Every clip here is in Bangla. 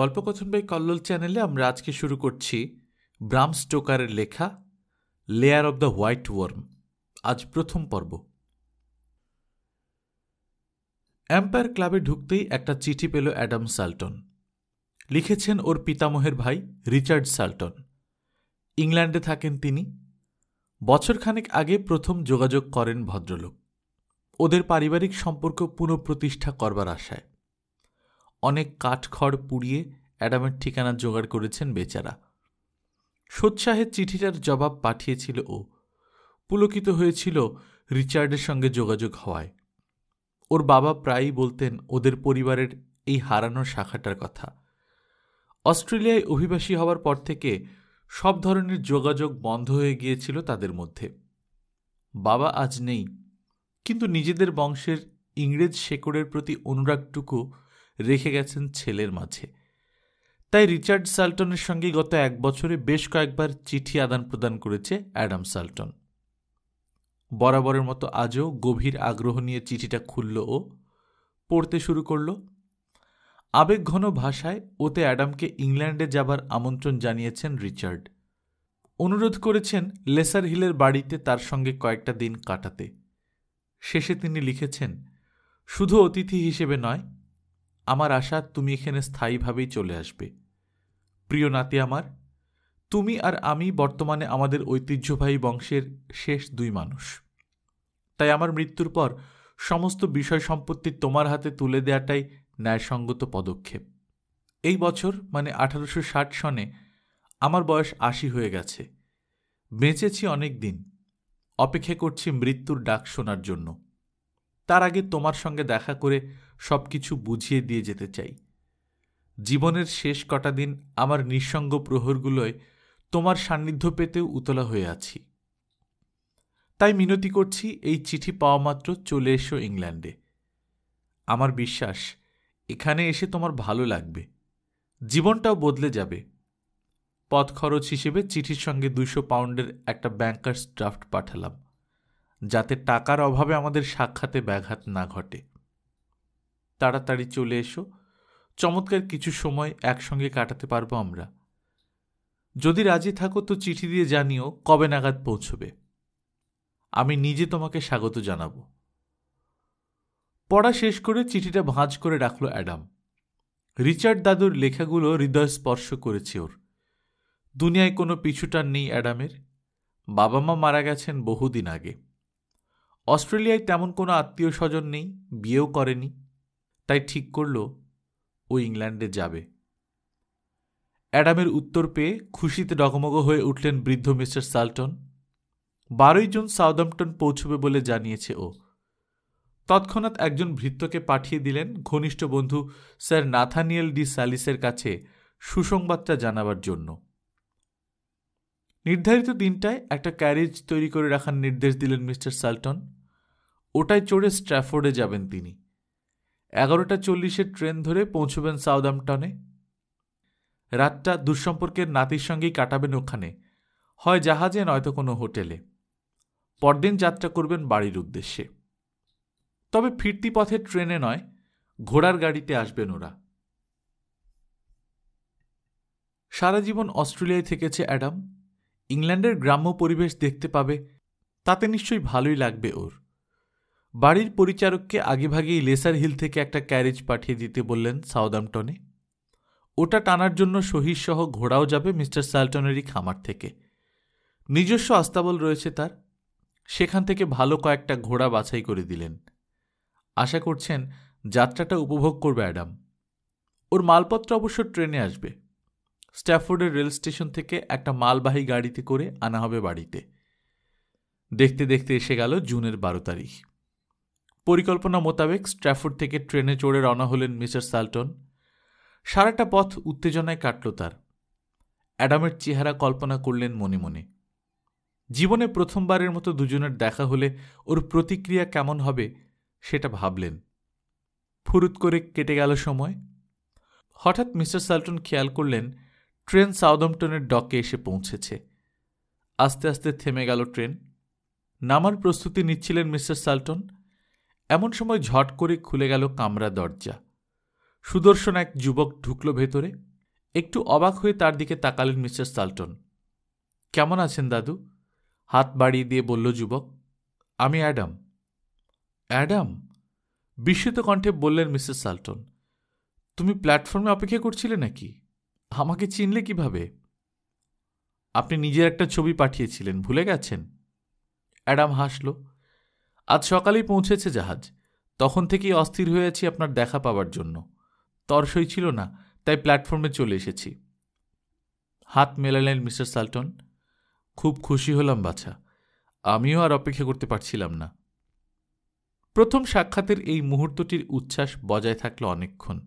গল্পকথন বাই কল্লোল চ্যানেলে আমরা আজকে শুরু করছি ব্রাম স্টোকারের লেখা lair of the white worm আজ প্রথম পর্ব অ্যাম্পায়ার ক্লাবে ঢুকতেই একটা চিঠি পেল অ্যাডাম সাল্টন লিখেছেন ওর পিতামহের ভাই রিচার্ড সাল্টন ইংল্যান্ডে থাকেন তিনি বছরখানেক আগে প্রথম যোগাযোগ করেন ভদ্রলোক ওদের পারিবারিক সম্পর্ক পুনঃপ্রতিষ্ঠা করবার আশায় অনেক কাঠখড় পুড়িয়ে অ্যাডামের ঠিকানা জোগাড় করেছেন বেচারা সোৎসাহের চিঠিটার জবাব পাঠিয়েছিল ও পুলকিত হয়েছিল রিচার্ডের সঙ্গে যোগাযোগ হওয়ায় ওর বাবা প্রায়ই বলতেন ওদের পরিবারের এই হারানো শাখাটার কথা অস্ট্রেলিয়ায় অভিবাসী হওয়ার পর থেকে সব ধরনের যোগাযোগ বন্ধ হয়ে গিয়েছিল তাদের মধ্যে বাবা আজ নেই কিন্তু নিজেদের বংশের ইংরেজ শেকড়ের প্রতি অনুরাগটুকু রেখে গেছেন ছেলের মাঝে তাই রিচার্ড সাল্টনের সঙ্গে গত এক বছরে বেশ কয়েকবার চিঠি আদান প্রদান করেছে অ্যাডাম সাল্টন বরাবরের মতো আজও গভীর আগ্রহ নিয়ে চিঠিটা খুলল ও পড়তে শুরু করল আবেগঘন ভাষায় ওতে অ্যাডামকে ইংল্যান্ডে যাবার আমন্ত্রণ জানিয়েছেন রিচার্ড অনুরোধ করেছেন লেসার হিলের বাড়িতে তার সঙ্গে কয়েকটা দিন কাটাতে শেষে তিনি লিখেছেন শুধু অতিথি হিসেবে নয় আমার আশা তুমি এখানে স্থায়ীভাবেই চলে আসবে প্রিয় নাতি আমার তুমি আর আমি বর্তমানে আমাদের ঐতিহ্যবাহী বংশের শেষ দুই মানুষ তাই আমার মৃত্যুর পর সমস্ত বিষয় সম্পত্তি তোমার হাতে তুলে দেয়াটাই ন্যায়সঙ্গত পদক্ষেপ এই বছর মানে আঠারোশো ষাট সনে আমার বয়স আশি হয়ে গেছে বেঁচেছি অনেক দিন অপেক্ষা করছি মৃত্যুর ডাক শোনার জন্য তার আগে তোমার সঙ্গে দেখা করে সব কিছু বুঝিয়ে দিয়ে যেতে চাই জীবনের শেষ কটা দিন আমার নিঃসঙ্গ প্রহরগুলোয় তোমার সান্নিধ্য পেতেও উতলা হয়ে আছি তাই মিনতি করছি এই চিঠি পাওয়া মাত্র চলে এসো ইংল্যান্ডে আমার বিশ্বাস এখানে এসে তোমার ভালো লাগবে জীবনটাও বদলে যাবে পথ খরচ হিসেবে চিঠির সঙ্গে দুশো পাউন্ডের একটা ব্যাংকার্স ড্রাফট পাঠালাম যাতে টাকার অভাবে আমাদের সাক্ষাতে ব্যাঘাত না ঘটে তাড়াতাড়ি চলে এসো চমৎকার কিছু সময় একসঙ্গে কাটাতে পারবো আমরা যদি রাজি থাকো তো চিঠি দিয়ে জানিও কবে নাগাদ পৌঁছবে আমি নিজে তোমাকে স্বাগত জানাব পড়া শেষ করে চিঠিটা ভাঁজ করে রাখলো অ্যাডাম রিচার্ড দাদুর লেখাগুলো হৃদয় স্পর্শ করেছে ওর দুনিয়ায় কোনো পিছুটান নেই অ্যাডামের বাবা মা মারা গেছেন বহুদিন আগে অস্ট্রেলিয়ায় তেমন কোনো আত্মীয় স্বজন নেই বিয়েও করেনি তাই ঠিক করল ও ইংল্যান্ডে যাবে অ্যাডামের উত্তর পেয়ে খুশিতে ডগমগ হয়ে উঠলেন বৃদ্ধ মিস্টার সালটন বারোই জুন সাউদাম্পটন পৌঁছবে বলে জানিয়েছে ও তৎক্ষণাৎ একজন ভৃত্যকে পাঠিয়ে দিলেন ঘনিষ্ঠ বন্ধু স্যার নাথানিয়েল ডি স্যালিসের কাছে সুসংবাদটা জানাবার জন্য নির্ধারিত দিনটায় একটা ক্যারেজ তৈরি করে রাখার নির্দেশ দিলেন মিস্টার সালটন ওটায় চড়ে স্ট্র্যাফোর্ডে যাবেন তিনি এগারোটা চল্লিশের ট্রেন ধরে পৌঁছবেন সাউদাম্পটনে রাতটা দুঃসম্পর্কের নাতির সঙ্গেই কাটাবেন ওখানে হয় জাহাজে নয়তো কোনো হোটেলে পরদিন যাত্রা করবেন বাড়ির উদ্দেশ্যে তবে ফিরতি পথে ট্রেনে নয় ঘোড়ার গাড়িতে আসবেন ওরা সারা জীবন অস্ট্রেলিয়ায় থেকেছে অ্যাডাম ইংল্যান্ডের গ্রাম্য পরিবেশ দেখতে পাবে তাতে নিশ্চয়ই ভালোই লাগবে ওর বাড়ির পরিচারককে আগেভাগেই লেসার হিল থেকে একটা ক্যারেজ পাঠিয়ে দিতে বললেন সাউদাম্পটনে ওটা টানার জন্য সহ ঘোড়াও যাবে মিস্টার সাল্টনেরই খামার থেকে নিজস্ব আস্তাবল রয়েছে তার সেখান থেকে ভালো কয়েকটা ঘোড়া বাছাই করে দিলেন আশা করছেন যাত্রাটা উপভোগ করবে অ্যাডাম ওর মালপত্র অবশ্য ট্রেনে আসবে স্ট্যাফোর্ডের রেল স্টেশন থেকে একটা মালবাহী গাড়িতে করে আনা হবে বাড়িতে দেখতে দেখতে এসে গেল জুনের বারো তারিখ পরিকল্পনা মোতাবেক স্ট্র্যাফোর্ড থেকে ট্রেনে চড়ে রওনা হলেন মিস্টার সালটন সারাটা পথ উত্তেজনায় কাটল তার অ্যাডামের চেহারা কল্পনা করলেন মনে মনে জীবনে প্রথমবারের মতো দুজনের দেখা হলে ওর প্রতিক্রিয়া কেমন হবে সেটা ভাবলেন ফুরুত করে কেটে গেল সময় হঠাৎ মিস্টার সালটন খেয়াল করলেন ট্রেন সাউদম্পটনের ডকে এসে পৌঁছেছে আস্তে আস্তে থেমে গেল ট্রেন নামার প্রস্তুতি নিচ্ছিলেন মিস্টার সালটন এমন সময় ঝট করে খুলে গেল কামরা দরজা সুদর্শন এক যুবক ঢুকল ভেতরে একটু অবাক হয়ে তার দিকে তাকালেন মিস্টার সাল্টন কেমন আছেন দাদু হাত বাড়িয়ে দিয়ে বলল যুবক আমি অ্যাডাম অ্যাডাম বিস্মিত কণ্ঠে বললেন মিসেস সাল্টন তুমি প্ল্যাটফর্মে অপেক্ষা করছিলে নাকি আমাকে চিনলে কিভাবে আপনি নিজের একটা ছবি পাঠিয়েছিলেন ভুলে গেছেন অ্যাডাম হাসল আজ সকালেই পৌঁছেছে জাহাজ তখন থেকেই অস্থির হয়ে আছি আপনার দেখা পাওয়ার জন্য তরসই ছিল না তাই প্ল্যাটফর্মে চলে এসেছি হাত মেলালেন মিস্টার সাল্টন খুব খুশি হলাম বাছা আমিও আর অপেক্ষা করতে পারছিলাম না প্রথম সাক্ষাতের এই মুহূর্তটির উচ্ছ্বাস বজায় থাকল অনেকক্ষণ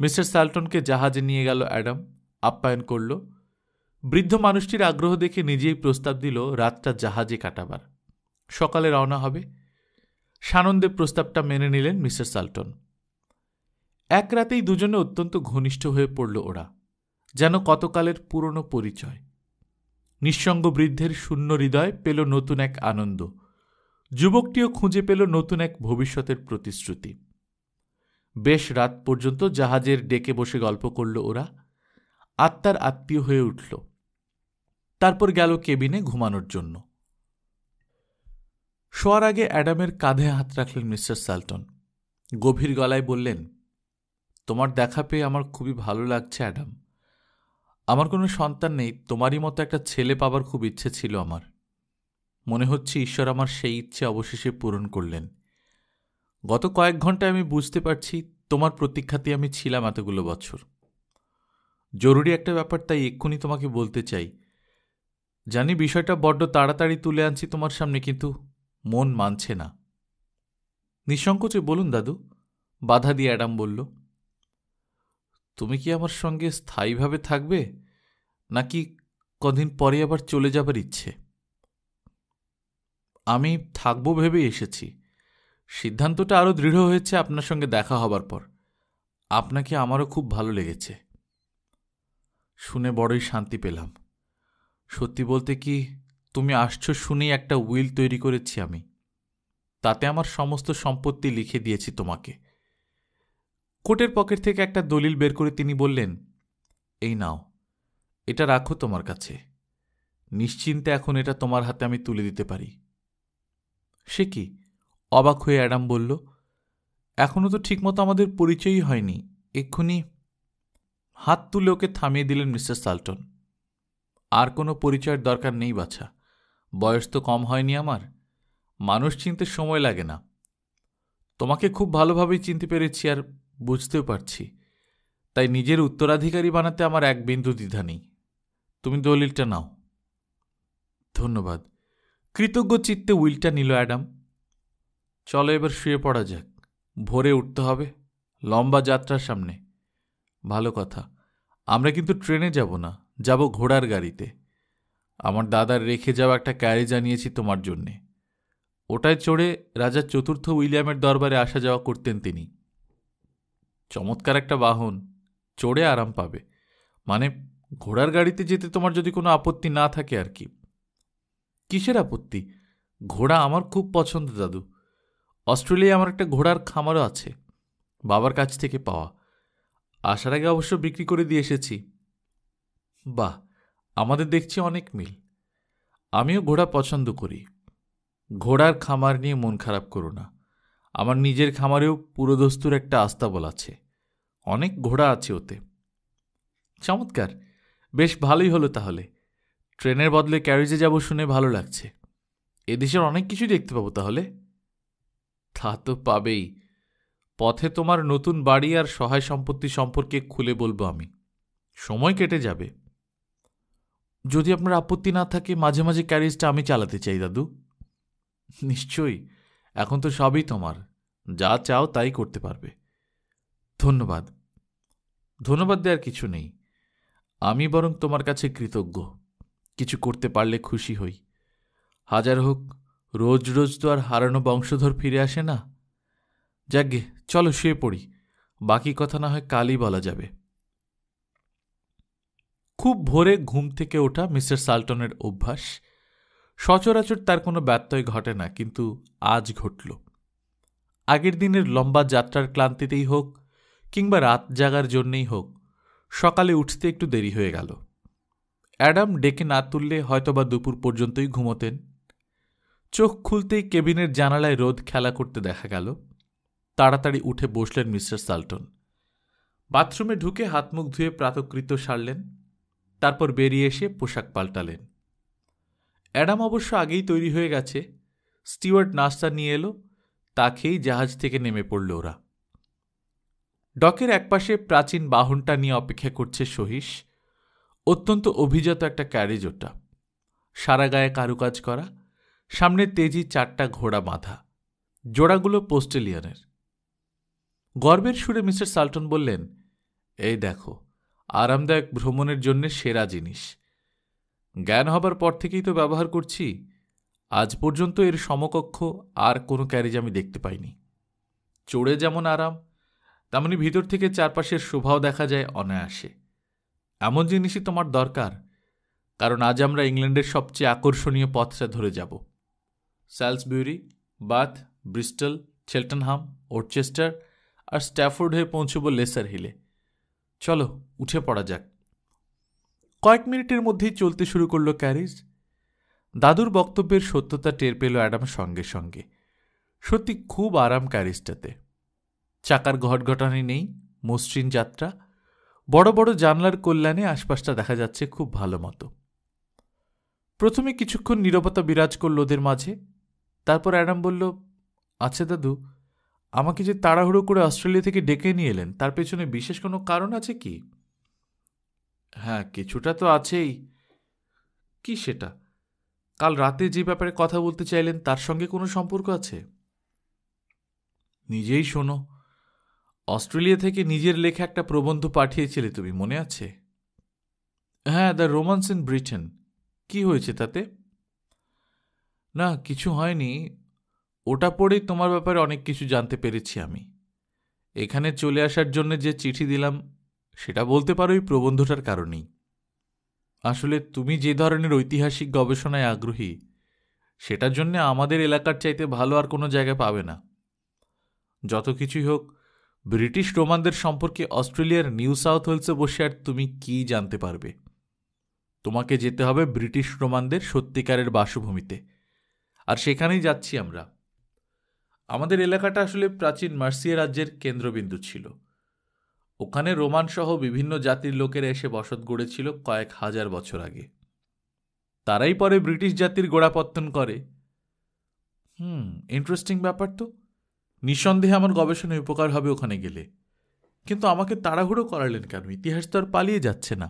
মিস্টার সাল্টনকে জাহাজে নিয়ে গেল অ্যাডাম আপ্যায়ন করল বৃদ্ধ মানুষটির আগ্রহ দেখে নিজেই প্রস্তাব দিল রাতটা জাহাজে কাটাবার সকালে রওনা হবে সানন্দে প্রস্তাবটা মেনে নিলেন মিসেস সাল্টন এক রাতেই দুজনে অত্যন্ত ঘনিষ্ঠ হয়ে পড়ল ওরা যেন কতকালের পুরনো পরিচয় নিঃসঙ্গ বৃদ্ধের শূন্য হৃদয় পেল নতুন এক আনন্দ যুবকটিও খুঁজে পেল নতুন এক ভবিষ্যতের প্রতিশ্রুতি বেশ রাত পর্যন্ত জাহাজের ডেকে বসে গল্প করল ওরা আত্মার আত্মীয় হয়ে উঠল তারপর গেল কেবিনে ঘুমানোর জন্য শোয়ার আগে অ্যাডামের কাঁধে হাত রাখলেন মিস্টার স্যালটন গভীর গলায় বললেন তোমার দেখা পেয়ে আমার খুবই ভালো লাগছে অ্যাডাম আমার কোনো সন্তান নেই তোমারই মতো একটা ছেলে পাবার খুব ইচ্ছে ছিল আমার মনে হচ্ছে ঈশ্বর আমার সেই ইচ্ছে অবশেষে পূরণ করলেন গত কয়েক ঘন্টায় আমি বুঝতে পারছি তোমার প্রতীক্ষাতে আমি ছিলাম এতগুলো বছর জরুরি একটা ব্যাপার তাই এক্ষুনি তোমাকে বলতে চাই জানি বিষয়টা বড্ড তাড়াতাড়ি তুলে আনছি তোমার সামনে কিন্তু মন মানছে না নিঃসংকোচে বলুন দাদু বাধা দিয়ে অ্যাডাম বলল তুমি কি আমার সঙ্গে স্থায়ীভাবে থাকবে নাকি কদিন পরে আবার চলে যাবার ইচ্ছে আমি থাকবো ভেবে এসেছি সিদ্ধান্তটা আরও দৃঢ় হয়েছে আপনার সঙ্গে দেখা হবার পর আপনাকে আমারও খুব ভালো লেগেছে শুনে বড়ই শান্তি পেলাম সত্যি বলতে কি তুমি আসছো শুনেই একটা উইল তৈরি করেছি আমি তাতে আমার সমস্ত সম্পত্তি লিখে দিয়েছি তোমাকে কোটের পকেট থেকে একটা দলিল বের করে তিনি বললেন এই নাও এটা রাখো তোমার কাছে নিশ্চিন্তে এখন এটা তোমার হাতে আমি তুলে দিতে পারি সে কি অবাক হয়ে অ্যাডাম বলল এখনও তো ঠিকমতো আমাদের পরিচয়ই হয়নি এক্ষুনি হাত তুলে ওকে থামিয়ে দিলেন মিস্টার সাল্টন আর কোনো পরিচয়ের দরকার নেই বাছা বয়স তো কম হয়নি আমার মানুষ চিনতে সময় লাগে না তোমাকে খুব ভালোভাবেই চিনতে পেরেছি আর বুঝতেও পারছি তাই নিজের উত্তরাধিকারী বানাতে আমার এক বিন্দু দ্বিধা নেই তুমি দলিলটা নাও ধন্যবাদ কৃতজ্ঞ চিত্তে উইলটা নিল অ্যাডাম চলো এবার শুয়ে পড়া যাক ভোরে উঠতে হবে লম্বা যাত্রার সামনে ভালো কথা আমরা কিন্তু ট্রেনে যাব না যাব ঘোড়ার গাড়িতে আমার দাদার রেখে যাওয়া একটা ক্যারেজ আনিয়েছি তোমার জন্যে ওটায় চড়ে রাজা চতুর্থ উইলিয়ামের দরবারে আসা যাওয়া করতেন তিনি চমৎকার একটা বাহন চড়ে আরাম পাবে মানে ঘোড়ার গাড়িতে যেতে তোমার যদি কোনো আপত্তি না থাকে আর কি কিসের আপত্তি ঘোড়া আমার খুব পছন্দ দাদু অস্ট্রেলিয়ায় আমার একটা ঘোড়ার খামারও আছে বাবার কাছ থেকে পাওয়া আসার আগে অবশ্য বিক্রি করে দিয়ে এসেছি বাহ আমাদের দেখছি অনেক মিল আমিও ঘোড়া পছন্দ করি ঘোড়ার খামার নিয়ে মন খারাপ করো না আমার নিজের খামারেও পুরোদস্তুর একটা আস্তাবল আছে অনেক ঘোড়া আছে ওতে চমৎকার বেশ ভালোই হলো তাহলে ট্রেনের বদলে ক্যারেজে যাব শুনে ভালো লাগছে এদেশের অনেক কিছুই দেখতে পাবো তাহলে তা তো পাবেই পথে তোমার নতুন বাড়ি আর সহায় সম্পত্তি সম্পর্কে খুলে বলবো আমি সময় কেটে যাবে যদি আপনার আপত্তি না থাকে মাঝে মাঝে ক্যারিজটা আমি চালাতে চাই দাদু নিশ্চয়ই এখন তো সবই তোমার যা চাও তাই করতে পারবে ধন্যবাদ ধন্যবাদ দেওয়ার কিছু নেই আমি বরং তোমার কাছে কৃতজ্ঞ কিছু করতে পারলে খুশি হই হাজার হোক রোজ রোজ তো আর হারানো বংশধর ফিরে আসে না যাকে চলো শুয়ে পড়ি বাকি কথা না হয় কালই বলা যাবে খুব ভোরে ঘুম থেকে ওঠা মিস্টার সাল্টনের অভ্যাস সচরাচর তার কোনো ব্যত্যয় ঘটে না কিন্তু আজ ঘটল আগের দিনের লম্বা যাত্রার ক্লান্তিতেই হোক কিংবা রাত জাগার জন্যেই হোক সকালে উঠতে একটু দেরি হয়ে গেল অ্যাডাম ডেকে না তুললে হয়তোবা দুপুর পর্যন্তই ঘুমোতেন চোখ খুলতেই কেবিনের জানালায় রোদ খেলা করতে দেখা গেল তাড়াতাড়ি উঠে বসলেন মিস্টার সাল্টন বাথরুমে ঢুকে হাত মুখ ধুয়ে প্রাতকৃত সারলেন তারপর বেরিয়ে এসে পোশাক পাল্টালেন অ্যাডাম অবশ্য আগেই তৈরি হয়ে গেছে স্টিওয়ার্ট নাস্তা নিয়ে এলো তা খেয়েই জাহাজ থেকে নেমে পড়ল ওরা ডকের একপাশে প্রাচীন বাহনটা নিয়ে অপেক্ষা করছে সহিস অত্যন্ত অভিজাত একটা ক্যারেজ ওটা সারা গায়ে কারুকাজ করা সামনে তেজি চারটা ঘোড়া বাঁধা জোড়াগুলো পোস্টেলিয়ানের গর্বের সুরে মিস্টার সাল্টন বললেন এই দেখো আরামদায়ক ভ্রমণের জন্য সেরা জিনিস জ্ঞান হবার পর থেকেই তো ব্যবহার করছি আজ পর্যন্ত এর সমকক্ষ আর কোনো ক্যারেজ আমি দেখতে পাইনি চড়ে যেমন আরাম তেমনি ভিতর থেকে চারপাশের শোভাও দেখা যায় অনায়াসে এমন জিনিসই তোমার দরকার কারণ আজ আমরা ইংল্যান্ডের সবচেয়ে আকর্ষণীয় পথটা ধরে যাব Salisbury Bath Bristol Cheltenham Worcester আর স্ট্যাফোর্ড হয়ে পৌঁছব লেসার হিলে চলো উঠে পড়া যাক কয়েক মিনিটের মধ্যেই চলতে শুরু করলো ক্যারিজ দাদুর বক্তব্যের সত্যতা টের পেল অ্যাডাম সঙ্গে সঙ্গে সত্যি খুব আরাম ক্যারিজটাতে চাকার ঘটঘটানি নেই মসৃণ যাত্রা বড় বড় জানলার কল্যাণে আশপাশটা দেখা যাচ্ছে খুব ভালো মতো প্রথমে কিছুক্ষণ নিরবতা বিরাজ করল ওদের মাঝে তারপর অ্যাডাম বলল আচ্ছা দাদু আমাকে যে তাড়াহুড়ো করে অস্ট্রেলিয়া থেকে ডেকে নিয়ে এলেন তার পেছনে বিশেষ কোনো কারণ আছে কি হ্যাঁ কিছুটা তো আছেই কি সেটা কাল রাতে যে ব্যাপারে কথা বলতে চাইলেন তার সঙ্গে কোনো সম্পর্ক আছে নিজেই শোনো অস্ট্রেলিয়া থেকে নিজের লেখা একটা প্রবন্ধ পাঠিয়েছিলে তুমি মনে আছে হ্যাঁ দ্য রোমান্স ইন ব্রিটেন কি হয়েছে তাতে না কিছু হয়নি ওটা পড়েই তোমার ব্যাপারে অনেক কিছু জানতে পেরেছি আমি এখানে চলে আসার জন্য যে চিঠি দিলাম সেটা বলতে পারো এই প্রবন্ধটার কারণেই আসলে তুমি যে ধরনের ঐতিহাসিক গবেষণায় আগ্রহী সেটার জন্য আমাদের এলাকার চাইতে ভালো আর কোনো জায়গা পাবে না যত কিছুই হোক ব্রিটিশ রোমানদের সম্পর্কে অস্ট্রেলিয়ার নিউ সাউথ ওয়েলসে বসে আর তুমি কি জানতে পারবে তোমাকে যেতে হবে ব্রিটিশ রোমানদের সত্যিকারের বাসভূমিতে আর সেখানেই যাচ্ছি আমরা আমাদের এলাকাটা আসলে প্রাচীন মার্সিয়া রাজ্যের কেন্দ্রবিন্দু ছিল ওখানে রোমানসহ বিভিন্ন জাতির লোকেরা এসে বসত গড়েছিল কয়েক হাজার বছর আগে তারাই পরে ব্রিটিশ জাতির গোড়াপত্তন করে হুম ইন্টারেস্টিং ব্যাপার তো নিঃসন্দেহে আমার গবেষণায় উপকার হবে ওখানে গেলে কিন্তু আমাকে তাড়াহুড়ো করালেন কেন ইতিহাস তো আর পালিয়ে যাচ্ছে না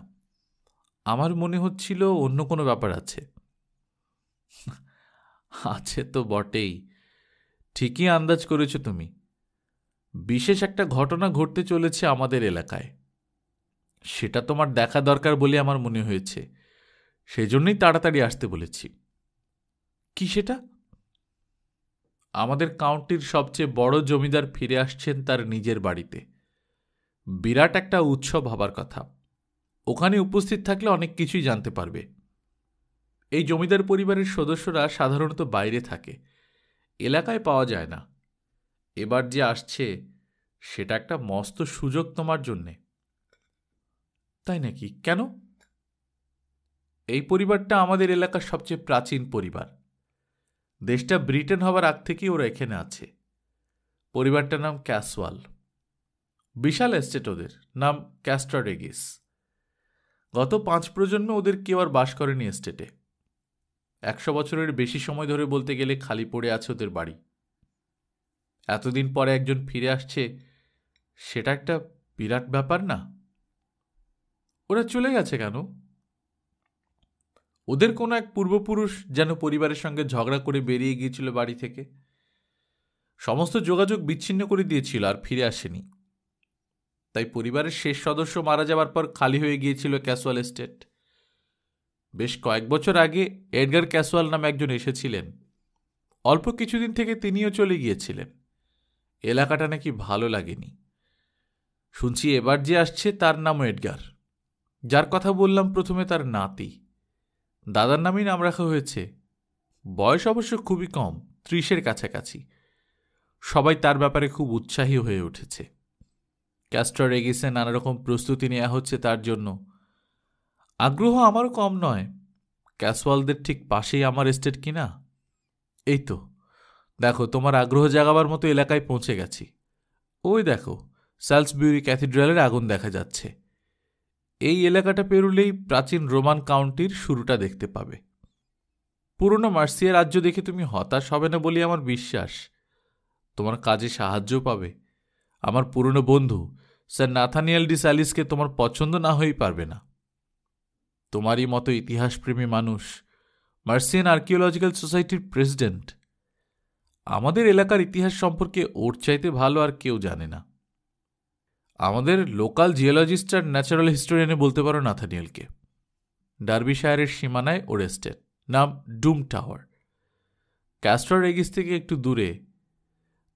আমার মনে হচ্ছিল অন্য কোনো ব্যাপার আছে আছে তো বটেই ঠিকই আন্দাজ করেছ তুমি বিশেষ একটা ঘটনা ঘটতে চলেছে আমাদের এলাকায় সেটা তোমার দেখা দরকার বলে আমার মনে হয়েছে সেজন্যই তাড়াতাড়ি আসতে বলেছি কি সেটা আমাদের কাউন্টির সবচেয়ে বড় জমিদার ফিরে আসছেন তার নিজের বাড়িতে বিরাট একটা উৎসব হবার কথা ওখানে উপস্থিত থাকলে অনেক কিছুই জানতে পারবে এই জমিদার পরিবারের সদস্যরা সাধারণত বাইরে থাকে এলাকায় পাওয়া যায় না এবার যে আসছে সেটা একটা মস্ত সুযোগ তোমার জন্যে তাই নাকি কেন এই পরিবারটা আমাদের এলাকার সবচেয়ে প্রাচীন পরিবার দেশটা ব্রিটেন হবার আগ থেকেই ওরা এখানে আছে পরিবারটার নাম ক্যাসওয়াল বিশাল এস্টেট ওদের নাম ক্যাস্টারেগিস গত পাঁচ প্রজন্মে ওদের কেউ আর বাস করেনি এস্টেটে একশো বছরের বেশি সময় ধরে বলতে গেলে খালি পড়ে আছে ওদের বাড়ি এতদিন পরে একজন ফিরে আসছে সেটা একটা বিরাট ব্যাপার না ওরা চলে গেছে কেন ওদের কোনো এক পূর্বপুরুষ যেন পরিবারের সঙ্গে ঝগড়া করে বেরিয়ে গিয়েছিল বাড়ি থেকে সমস্ত যোগাযোগ বিচ্ছিন্ন করে দিয়েছিল আর ফিরে আসেনি তাই পরিবারের শেষ সদস্য মারা যাওয়ার পর খালি হয়ে গিয়েছিল ক্যাসুয়াল এস্টেট বেশ কয়েক বছর আগে এডগার ক্যাসওয়াল নামে একজন এসেছিলেন অল্প কিছুদিন থেকে তিনিও চলে গিয়েছিলেন এলাকাটা নাকি ভালো লাগেনি শুনছি এবার যে আসছে তার নামও এডগার যার কথা বললাম প্রথমে তার নাতি দাদার নামই নাম রাখা হয়েছে বয়স অবশ্য খুবই কম ত্রিশের কাছাকাছি সবাই তার ব্যাপারে খুব উৎসাহী হয়ে উঠেছে ক্যাস্টর এগিসে নানারকম প্রস্তুতি নেওয়া হচ্ছে তার জন্য আগ্রহ আমারও কম নয় ক্যাসওয়ালদের ঠিক পাশেই আমার এস্টেট কিনা এই তো দেখো তোমার আগ্রহ জাগাবার মতো এলাকায় পৌঁছে গেছি ওই দেখো স্যালসবিউরি ক্যাথিড্রালের আগুন দেখা যাচ্ছে এই এলাকাটা পেরুলেই প্রাচীন রোমান কাউন্টির শুরুটা দেখতে পাবে পুরনো মার্সিয়া রাজ্য দেখে তুমি হতাশ হবে না বলি আমার বিশ্বাস তোমার কাজে সাহায্য পাবে আমার পুরনো বন্ধু স্যার নাথানিয়াল ডি স্যালিসকে তোমার পছন্দ না হয়েই পারবে না তোমারই মতো ইতিহাসপ্রেমী মানুষ মার্সিয়ান আর্কিওলজিক্যাল সোসাইটির প্রেসিডেন্ট আমাদের এলাকার ইতিহাস সম্পর্কে ওর চাইতে ভালো আর কেউ জানে না আমাদের লোকাল জিওলজিস্ট আর ন্যাচারাল হিস্টোরিয়ানে বলতে পারো নাথানিয়েলকে ডার্বিশায়ারের সীমানায় ওর এস্টেট নাম ডুম টাওয়ার ক্যাস্টর এগিস থেকে একটু দূরে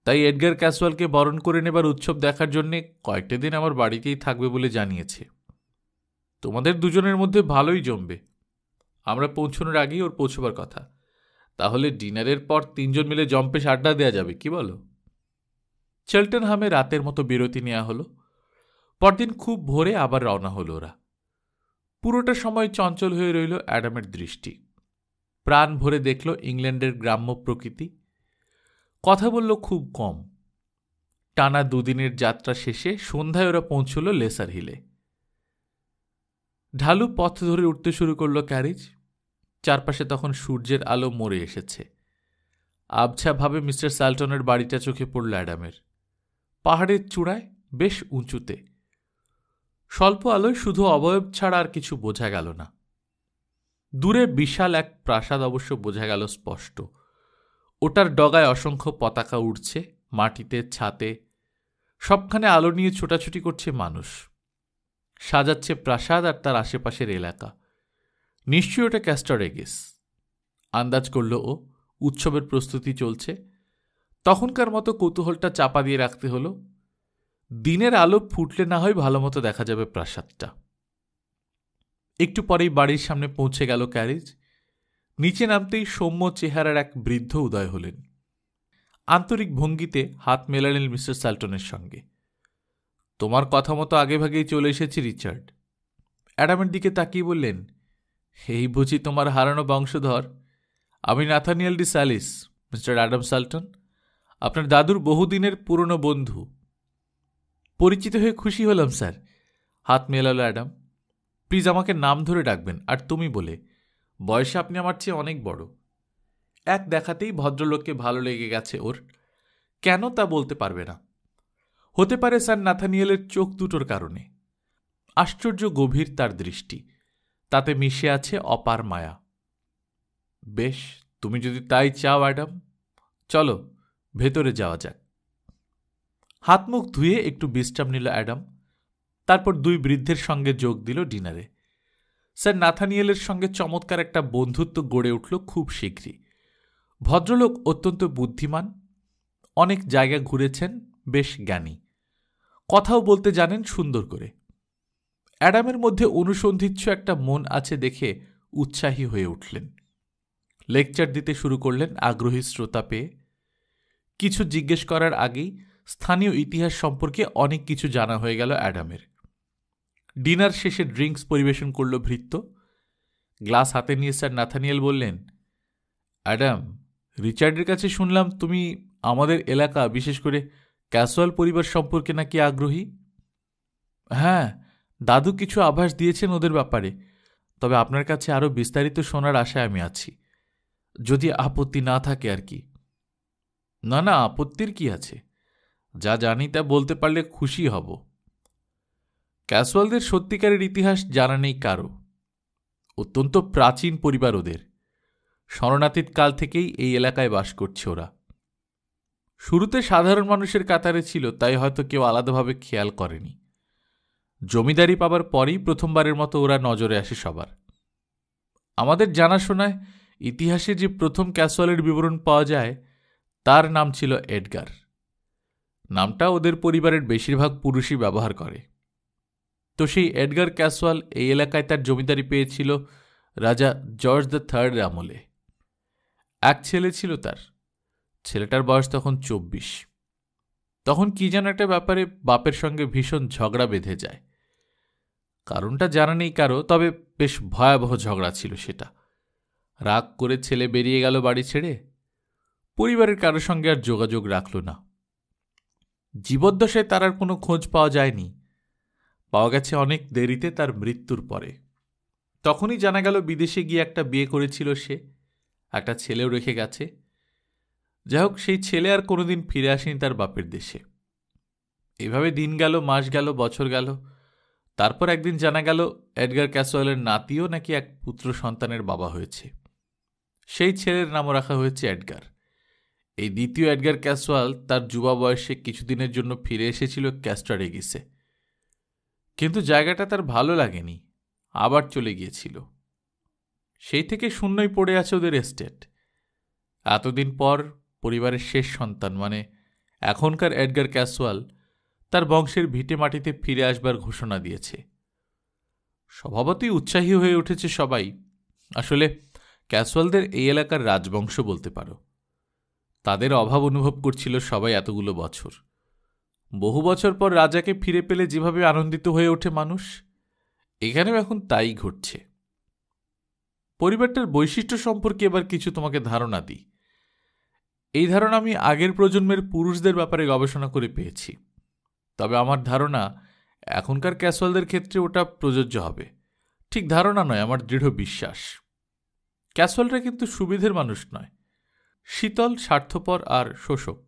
তাই এডগার ক্যাসওয়ালকে বরণ করে নেবার উৎসব দেখার জন্যে কয়েকটা দিন আমার বাড়িতেই থাকবে বলে জানিয়েছে তোমাদের দুজনের মধ্যে ভালোই জমবে আমরা পৌঁছনোর আগেই ওর পৌঁছবার কথা তাহলে ডিনারের পর তিনজন মিলে জম্পেশ আড্ডা দেয়া যাবে কি বলো হামে রাতের মতো বিরতি নেওয়া হলো পরদিন খুব ভোরে আবার রওনা হলো ওরা পুরোটা সময় চঞ্চল হয়ে রইল অ্যাডামের দৃষ্টি প্রাণ ভরে দেখল ইংল্যান্ডের গ্রাম্য প্রকৃতি কথা বলল খুব কম টানা দুদিনের যাত্রা শেষে সন্ধ্যায় ওরা পৌঁছল লেসার হিলে ঢালু পথ ধরে উঠতে শুরু করল ক্যারিজ চারপাশে তখন সূর্যের আলো মরে এসেছে আবছাভাবে মিস্টার সাল্টনের বাড়িটা চোখে পড়ল অ্যাডামের পাহাড়ের চূড়ায় বেশ উঁচুতে স্বল্প আলোয় শুধু অবয়ব ছাড়া আর কিছু বোঝা গেল না দূরে বিশাল এক প্রাসাদ অবশ্য বোঝা গেল স্পষ্ট ওটার ডগায় অসংখ্য পতাকা উঠছে মাটিতে ছাতে সবখানে আলো নিয়ে ছোটাছুটি করছে মানুষ সাজাচ্ছে প্রাসাদ আর তার আশেপাশের এলাকা নিশ্চয়ই ওটা ক্যাস্টারেগিস আন্দাজ করল ও উৎসবের প্রস্তুতি চলছে তখনকার মতো কৌতূহলটা চাপা দিয়ে রাখতে হল দিনের আলো ফুটলে না হয় ভালো মতো দেখা যাবে প্রাসাদটা একটু পরেই বাড়ির সামনে পৌঁছে গেল ক্যারেজ নিচে নামতেই সৌম্য চেহারার এক বৃদ্ধ উদয় হলেন আন্তরিক ভঙ্গিতে হাত মেলালেন মিস্টার স্যালটনের সঙ্গে তোমার কথা মতো আগেভাগেই চলে এসেছি রিচার্ড অ্যাডামের দিকে তাকিয়ে বললেন এই বুঝি তোমার হারানো বংশধর আমি Nathaniel de Salis mister Adam Salton আপনার দাদুর বহুদিনের পুরনো বন্ধু পরিচিত হয়ে খুশি হলাম স্যার হাত মেলাল অ্যাডাম প্লিজ আমাকে নাম ধরে ডাকবেন আর তুমি বলে বয়সে আপনি আমার চেয়ে অনেক বড় এক দেখাতেই ভদ্রলোককে ভালো লেগে গেছে ওর কেন তা বলতে পারবে না হতে পারে স্যার নাথানিয়েলের চোখ দুটোর কারণে আশ্চর্য গভীর তার দৃষ্টি তাতে মিশে আছে অপার মায়া বেশ তুমি যদি তাই চাও অ্যাডাম চলো ভেতরে যাওয়া যাক হাত মুখ ধুয়ে একটু বিশ্রাম নিল অ্যাডাম তারপর দুই বৃদ্ধের সঙ্গে যোগ দিল ডিনারে স্যার নাথানিয়েলের সঙ্গে চমৎকার একটা বন্ধুত্ব গড়ে উঠল খুব শীঘ্রই ভদ্রলোক অত্যন্ত বুদ্ধিমান অনেক জায়গা ঘুরেছেন বেশ জ্ঞানী কথাও বলতে জানেন সুন্দর করে অ্যাডামের মধ্যে অনুসন্ধিচ্ছ একটা মন আছে দেখে উৎসাহী হয়ে উঠলেন লেকচার দিতে শুরু করলেন আগ্রহী শ্রোতা পেয়ে কিছু জিজ্ঞেস করার আগেই স্থানীয় ইতিহাস সম্পর্কে অনেক কিছু জানা হয়ে গেল অ্যাডামের ডিনার শেষে ড্রিঙ্কস পরিবেশন করল ভৃত্য গ্লাস হাতে নিয়ে স্যার নাথানিয়েল বললেন অ্যাডাম রিচার্ডের কাছে শুনলাম তুমি আমাদের এলাকা বিশেষ করে ক্যাসুয়াল পরিবার সম্পর্কে নাকি আগ্রহী হ্যাঁ দাদু কিছু আভাস দিয়েছেন ওদের ব্যাপারে তবে আপনার কাছে আরও বিস্তারিত শোনার আশায় আমি আছি যদি আপত্তি না থাকে আর কি না না আপত্তির কি আছে যা জানি তা বলতে পারলে খুশি হব ক্যাসুয়ালদের সত্যিকারের ইতিহাস জানা নেই কারো অত্যন্ত প্রাচীন পরিবার ওদের শরণাতীত কাল থেকেই এই এলাকায় বাস করছে ওরা শুরুতে সাধারণ মানুষের কাতারে ছিল তাই হয়তো কেউ আলাদাভাবে খেয়াল করেনি জমিদারি পাবার পরেই প্রথমবারের মতো ওরা নজরে আসে সবার আমাদের জানাশোনায় ইতিহাসে যে প্রথম ক্যাসোয়ালের বিবরণ পাওয়া যায় তার নাম ছিল এডগার নামটা ওদের পরিবারের বেশিরভাগ পুরুষই ব্যবহার করে তো সেই এডগার ক্যাসোয়াল এই এলাকায় তার জমিদারি পেয়েছিল রাজা জর্জ দ্য থার্ড আমলে এক ছেলে ছিল তার ছেলেটার বয়স তখন চব্বিশ তখন কি যেন একটা ব্যাপারে বাপের সঙ্গে ভীষণ ঝগড়া বেঁধে যায় কারণটা জানা নেই কারো তবে বেশ ভয়াবহ ঝগড়া ছিল সেটা রাগ করে ছেলে বেরিয়ে গেল বাড়ি ছেড়ে পরিবারের কারোর সঙ্গে আর যোগাযোগ রাখল না জীবদ্দশায় তার আর কোনো খোঁজ পাওয়া যায়নি পাওয়া গেছে অনেক দেরিতে তার মৃত্যুর পরে তখনই জানা গেল বিদেশে গিয়ে একটা বিয়ে করেছিল সে একটা ছেলেও রেখে গেছে যাই হোক সেই ছেলে আর কোনোদিন ফিরে আসেনি তার বাপের দেশে এভাবে দিন গেল মাস গেল বছর গেল তারপর একদিন জানা গেল এডগার ক্যাসোয়েলের নাতিও নাকি এক পুত্র সন্তানের বাবা হয়েছে সেই ছেলের নামও রাখা হয়েছে এডগার এই দ্বিতীয় এডগার ক্যাসওয়াল তার যুবা বয়সে কিছুদিনের জন্য ফিরে এসেছিল এগিসে কিন্তু জায়গাটা তার ভালো লাগেনি আবার চলে গিয়েছিল সেই থেকে শূন্যই পড়ে আছে ওদের এস্টেট এতদিন পর পরিবারের শেষ সন্তান মানে এখনকার এডগার ক্যাসওয়াল তার বংশের ভিটে মাটিতে ফিরে আসবার ঘোষণা দিয়েছে স্বভাবতই উৎসাহী হয়ে উঠেছে সবাই আসলে ক্যাসওয়ালদের এই এলাকার রাজবংশ বলতে পারো তাদের অভাব অনুভব করছিল সবাই এতগুলো বছর বহু বছর পর রাজাকে ফিরে পেলে যেভাবে আনন্দিত হয়ে ওঠে মানুষ এখানেও এখন তাই ঘটছে পরিবারটার বৈশিষ্ট্য সম্পর্কে এবার কিছু তোমাকে ধারণা দিই এই ধারণা আমি আগের প্রজন্মের পুরুষদের ব্যাপারে গবেষণা করে পেয়েছি তবে আমার ধারণা এখনকার ক্যাসওয়ালদের ক্ষেত্রে ওটা প্রযোজ্য হবে ঠিক ধারণা নয় আমার দৃঢ় বিশ্বাস ক্যাসওয়ালরা কিন্তু সুবিধের মানুষ নয় শীতল স্বার্থপর আর শোষক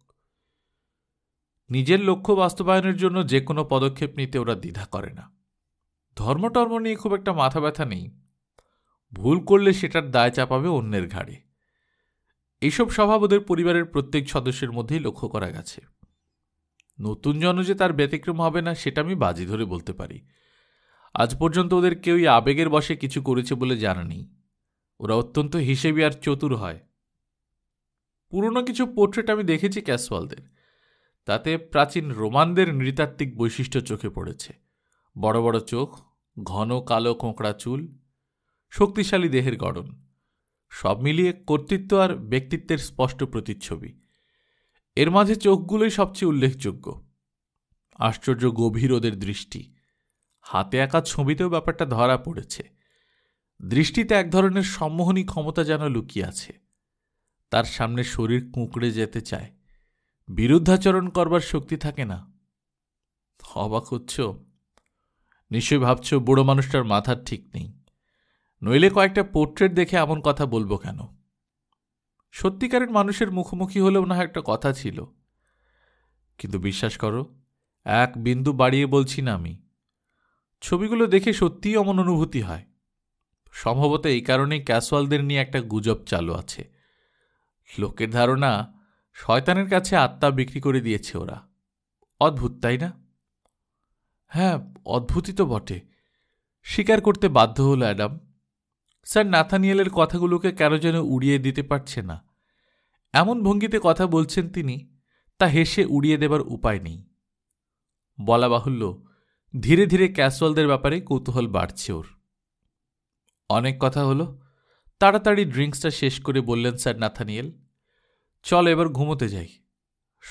নিজের লক্ষ্য বাস্তবায়নের জন্য যে কোনো পদক্ষেপ নিতে ওরা দ্বিধা করে না ধর্মটর্ম নিয়ে খুব একটা মাথা ব্যথা নেই ভুল করলে সেটার দায় চাপাবে অন্যের ঘাড়ে এইসব স্বভাব ওদের পরিবারের প্রত্যেক সদস্যের মধ্যেই লক্ষ্য করা গেছে নতুন জন যে তার ব্যতিক্রম হবে না সেটা আমি বাজি ধরে বলতে পারি আজ পর্যন্ত ওদের কেউই আবেগের বসে কিছু করেছে বলে জানা নেই ওরা অত্যন্ত হিসেবি আর চতুর হয় পুরনো কিছু পোর্ট্রেট আমি দেখেছি ক্যাসওয়ালদের তাতে প্রাচীন রোমানদের নৃতাত্ত্বিক বৈশিষ্ট্য চোখে পড়েছে বড় বড় চোখ ঘন কালো কোঁকড়া চুল শক্তিশালী দেহের গড়ন সব মিলিয়ে কর্তৃত্ব আর ব্যক্তিত্বের স্পষ্ট প্রতিচ্ছবি এর মাঝে চোখগুলোই সবচেয়ে উল্লেখযোগ্য আশ্চর্য গভীর ওদের দৃষ্টি হাতে একা ছবিতেও ব্যাপারটা ধরা পড়েছে দৃষ্টিতে এক ধরনের সম্মোহনী ক্ষমতা যেন লুকিয়ে আছে তার সামনে শরীর কুঁকড়ে যেতে চায় বিরুদ্ধাচরণ করবার শক্তি থাকে না অবাক হচ্ছ নিশ্চয়ই ভাবছ বুড়ো মানুষটার মাথার ঠিক নেই নইলে কয়েকটা পোর্ট্রেট দেখে এমন কথা বলবো কেন সত্যিকারের মানুষের মুখোমুখি হলেও না একটা কথা ছিল কিন্তু বিশ্বাস করো এক বিন্দু বাড়িয়ে বলছি না আমি ছবিগুলো দেখে সত্যিই অমন অনুভূতি হয় সম্ভবত এই কারণেই ক্যাসওয়ালদের নিয়ে একটা গুজব চালু আছে লোকের ধারণা শয়তানের কাছে আত্মা বিক্রি করে দিয়েছে ওরা অদ্ভুত তাই না হ্যাঁ অদ্ভুতই তো বটে স্বীকার করতে বাধ্য হলো অ্যাডাম স্যার নাথানিয়েলের কথাগুলোকে কেন যেন উড়িয়ে দিতে পারছে না এমন ভঙ্গিতে কথা বলছেন তিনি তা হেসে উড়িয়ে দেবার উপায় নেই বলা বাহুল্য ধীরে ধীরে ক্যাসওয়ালদের ব্যাপারে কৌতূহল বাড়ছে ওর অনেক কথা হলো তাড়াতাড়ি ড্রিঙ্কসটা শেষ করে বললেন স্যার নাথানিয়েল চল এবার ঘুমোতে যাই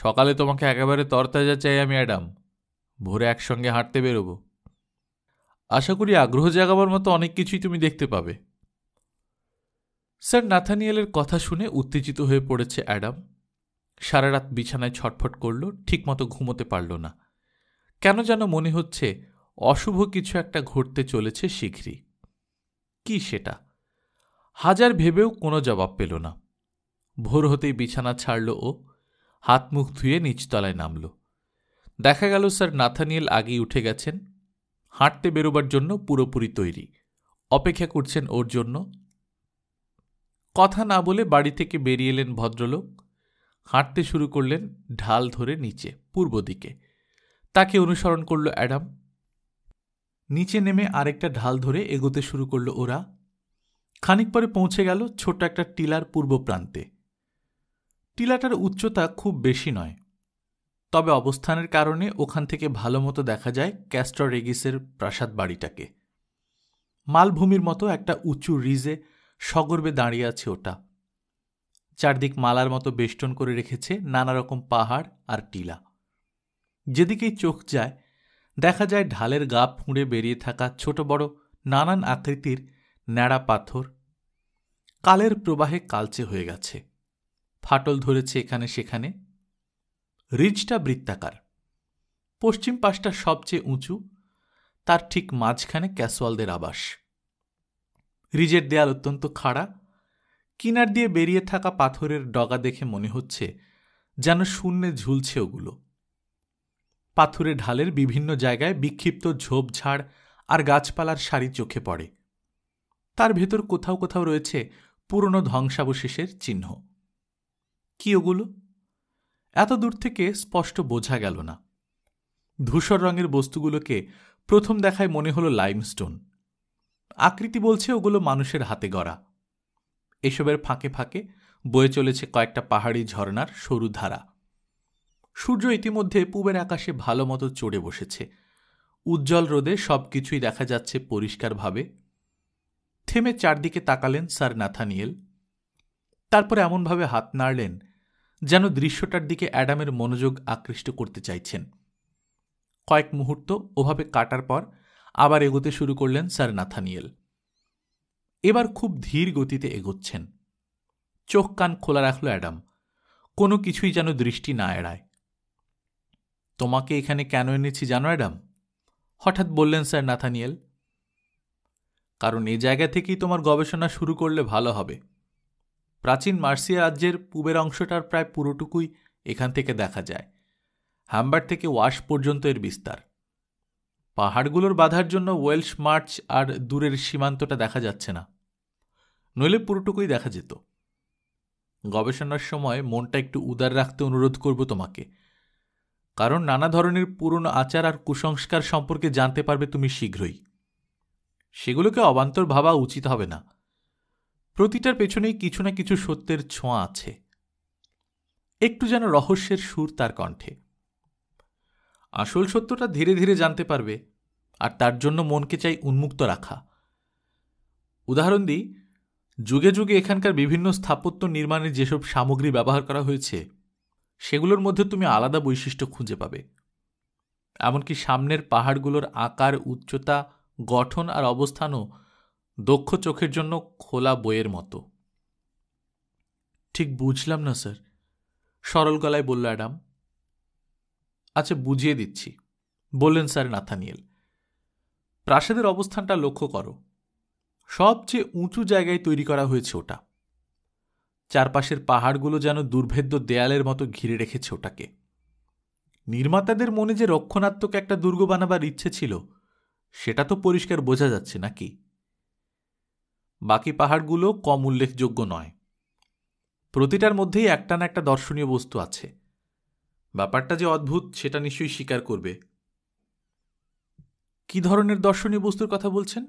সকালে তোমাকে একেবারে তরতাজা চাই আমি অ্যাডাম ভোরে একসঙ্গে হাঁটতে বেরোবো আশা করি আগ্রহ জাগাবার মতো অনেক কিছুই তুমি দেখতে পাবে স্যার নাথানিয়েলের কথা শুনে উত্তেজিত হয়ে পড়েছে অ্যাডাম সারা রাত বিছানায় ছটফট করল ঠিকমতো ঘুমোতে পারল না কেন যেন মনে হচ্ছে অশুভ কিছু একটা ঘটতে চলেছে শীঘ্রই কি সেটা হাজার ভেবেও কোনো জবাব পেল না ভোর হতেই বিছানা ছাড়ল ও হাত মুখ ধুয়ে নিচতলায় নামল দেখা গেল স্যার নাথানিয়েল আগেই উঠে গেছেন হাঁটতে বেরোবার জন্য পুরোপুরি তৈরি অপেক্ষা করছেন ওর জন্য কথা না বলে বাড়ি থেকে বেরিয়ে এলেন ভদ্রলোক হাঁটতে শুরু করলেন ঢাল ধরে নিচে পূর্ব দিকে তাকে অনুসরণ করল অ্যাডাম নিচে নেমে আরেকটা ঢাল ধরে এগোতে শুরু করল ওরা খানিক পরে পৌঁছে গেল ছোট একটা টিলার পূর্ব প্রান্তে টিলাটার উচ্চতা খুব বেশি নয় তবে অবস্থানের কারণে ওখান থেকে ভালো মতো দেখা যায় ক্যাস্টর রেগিসের প্রাসাদ বাড়িটাকে মালভূমির মতো একটা উঁচু রিজে সগর্বে দাঁড়িয়ে আছে ওটা চারদিক মালার মতো বেষ্টন করে রেখেছে নানা রকম পাহাড় আর টিলা যেদিকেই চোখ যায় দেখা যায় ঢালের গা ফুঁড়ে বেরিয়ে থাকা ছোট বড় নানান আকৃতির ন্যাড়া পাথর কালের প্রবাহে কালচে হয়ে গেছে ফাটল ধরেছে এখানে সেখানে রিজটা বৃত্তাকার পশ্চিম পাশটা সবচেয়ে উঁচু তার ঠিক মাঝখানে ক্যাসোয়ালদের আবাস রিজের দেয়াল অত্যন্ত খাড়া কিনার দিয়ে বেরিয়ে থাকা পাথরের ডগা দেখে মনে হচ্ছে যেন শূন্যে ঝুলছে ওগুলো পাথুরে ঢালের বিভিন্ন জায়গায় বিক্ষিপ্ত ঝোপঝাড় আর গাছপালার সারি চোখে পড়ে তার ভেতর কোথাও কোথাও রয়েছে পুরনো ধ্বংসাবশেষের চিহ্ন কি ওগুলো এত দূর থেকে স্পষ্ট বোঝা গেল না ধূসর রঙের বস্তুগুলোকে প্রথম দেখায় মনে হলো লাইমস্টোন আকৃতি বলছে ওগুলো মানুষের হাতে গড়া এসবের ফাঁকে ফাঁকে বয়ে চলেছে কয়েকটা পাহাড়ি ঝর্নার সরু ধারা সূর্য ইতিমধ্যে পূবের আকাশে ভালো মতো চড়ে বসেছে উজ্জ্বল রোদে সব কিছুই দেখা যাচ্ছে পরিষ্কারভাবে থেমে চারদিকে তাকালেন স্যার নাথানিয়েল তারপর এমনভাবে হাত নাড়লেন যেন দৃশ্যটার দিকে অ্যাডামের মনোযোগ আকৃষ্ট করতে চাইছেন কয়েক মুহূর্ত ওভাবে কাটার পর আবার এগোতে শুরু করলেন স্যার নাথানিয়েল এবার খুব ধীর গতিতে এগোচ্ছেন চোখ কান খোলা রাখল অ্যাডাম কোনো কিছুই যেন দৃষ্টি না এড়ায় তোমাকে এখানে কেন এনেছি জানো অ্যাডাম হঠাৎ বললেন স্যার নাথানিয়েল কারণ এ জায়গা থেকেই তোমার গবেষণা শুরু করলে ভালো হবে প্রাচীন মার্সিয়া রাজ্যের পূবের অংশটার প্রায় পুরোটুকুই এখান থেকে দেখা যায় হ্যাম্বার থেকে ওয়াশ পর্যন্ত এর বিস্তার পাহাড়গুলোর বাধার জন্য ওয়েলশ মার্চ আর দূরের সীমান্তটা দেখা যাচ্ছে না নইলে পুরোটুকুই দেখা যেত গবেষণার সময় মনটা একটু উদার রাখতে অনুরোধ করব তোমাকে কারণ নানা ধরনের পুরনো আচার আর কুসংস্কার সম্পর্কে জানতে পারবে তুমি শীঘ্রই সেগুলোকে অবান্তর ভাবা উচিত হবে না প্রতিটার পেছনেই কিছু না কিছু সত্যের ছোঁয়া আছে একটু যেন রহস্যের সুর তার কণ্ঠে আসল সত্যটা ধীরে ধীরে জানতে পারবে আর তার জন্য মনকে চাই উন্মুক্ত রাখা উদাহরণ দিই যুগে যুগে এখানকার বিভিন্ন স্থাপত্য নির্মাণে যেসব সামগ্রী ব্যবহার করা হয়েছে সেগুলোর মধ্যে তুমি আলাদা বৈশিষ্ট্য খুঁজে পাবে এমনকি সামনের পাহাড়গুলোর আকার উচ্চতা গঠন আর অবস্থানও দক্ষ চোখের জন্য খোলা বইয়ের মতো ঠিক বুঝলাম না স্যার সরল গলায় বলল অ্যাডাম আচ্ছা বুঝিয়ে দিচ্ছি বললেন স্যার নাথানিয়েল প্রাসাদের অবস্থানটা লক্ষ্য করো সবচেয়ে উঁচু জায়গায় তৈরি করা হয়েছে ওটা চারপাশের পাহাড়গুলো যেন দুর্ভেদ্য দেয়ালের মতো ঘিরে রেখেছে ওটাকে নির্মাতাদের মনে যে রক্ষণাত্মক একটা দুর্গ বানাবার ইচ্ছে ছিল সেটা তো পরিষ্কার বোঝা যাচ্ছে নাকি বাকি পাহাড়গুলো কম উল্লেখযোগ্য নয় প্রতিটার মধ্যেই একটা না একটা দর্শনীয় বস্তু আছে ব্যাপারটা যে অদ্ভুত সেটা নিশ্চয়ই স্বীকার করবে কি ধরনের দর্শনীয় বস্তুর কথা বলছেন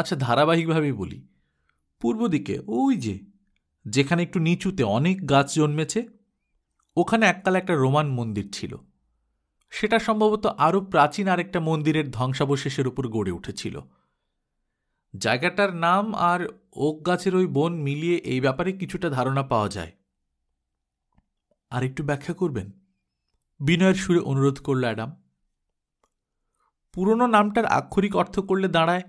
আচ্ছা ধারাবাহিকভাবেই বলি পূর্ব দিকে ওই যে যেখানে একটু নিচুতে অনেক গাছ জন্মেছে ওখানে এককালে একটা রোমান মন্দির ছিল সেটা সম্ভবত আরও প্রাচীন আরেকটা মন্দিরের ধ্বংসাবশেষের উপর গড়ে উঠেছিল জায়গাটার নাম আর ওক গাছের ওই বন মিলিয়ে এই ব্যাপারে কিছুটা ধারণা পাওয়া যায় আর একটু ব্যাখ্যা করবেন বিনয়ের সুরে অনুরোধ করল অ্যাডাম পুরনো নামটার আক্ষরিক অর্থ করলে দাঁড়ায়